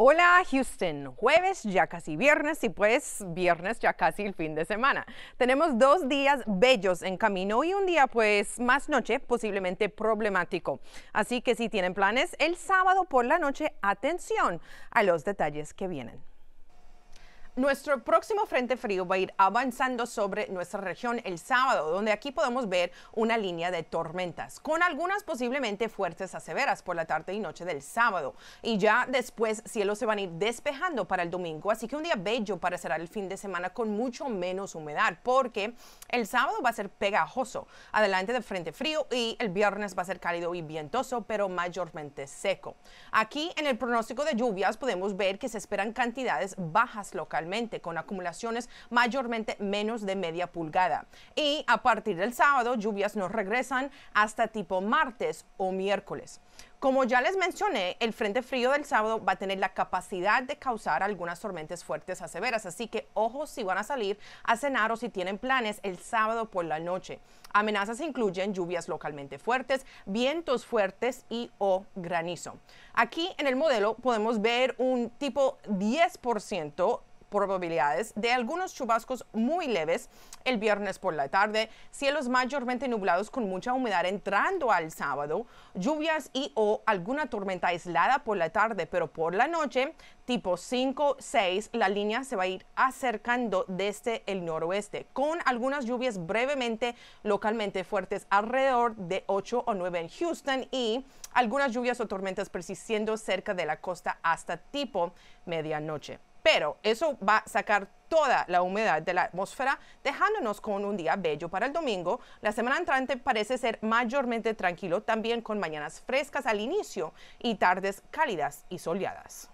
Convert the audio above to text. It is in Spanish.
Hola Houston, jueves ya casi viernes y pues viernes ya casi el fin de semana. Tenemos dos días bellos en camino y un día pues más noche posiblemente problemático. Así que si tienen planes el sábado por la noche, atención a los detalles que vienen. Nuestro próximo frente frío va a ir avanzando sobre nuestra región el sábado, donde aquí podemos ver una línea de tormentas, con algunas posiblemente fuertes a severas por la tarde y noche del sábado. Y ya después cielos se van a ir despejando para el domingo, así que un día bello para cerrar el fin de semana con mucho menos humedad, porque el sábado va a ser pegajoso, adelante del frente frío, y el viernes va a ser cálido y vientoso, pero mayormente seco. Aquí en el pronóstico de lluvias podemos ver que se esperan cantidades bajas localmente con acumulaciones mayormente menos de media pulgada. Y a partir del sábado, lluvias no regresan hasta tipo martes o miércoles. Como ya les mencioné, el frente frío del sábado va a tener la capacidad de causar algunas tormentas fuertes a severas, así que ojos si van a salir a cenar o si tienen planes el sábado por la noche. Amenazas incluyen lluvias localmente fuertes, vientos fuertes y o granizo. Aquí en el modelo podemos ver un tipo 10% probabilidades de algunos chubascos muy leves el viernes por la tarde, cielos mayormente nublados con mucha humedad entrando al sábado, lluvias y o alguna tormenta aislada por la tarde, pero por la noche, tipo 5, 6, la línea se va a ir acercando desde el noroeste, con algunas lluvias brevemente localmente fuertes alrededor de 8 o 9 en Houston y algunas lluvias o tormentas persistiendo cerca de la costa hasta tipo medianoche pero eso va a sacar toda la humedad de la atmósfera, dejándonos con un día bello para el domingo. La semana entrante parece ser mayormente tranquilo, también con mañanas frescas al inicio y tardes cálidas y soleadas.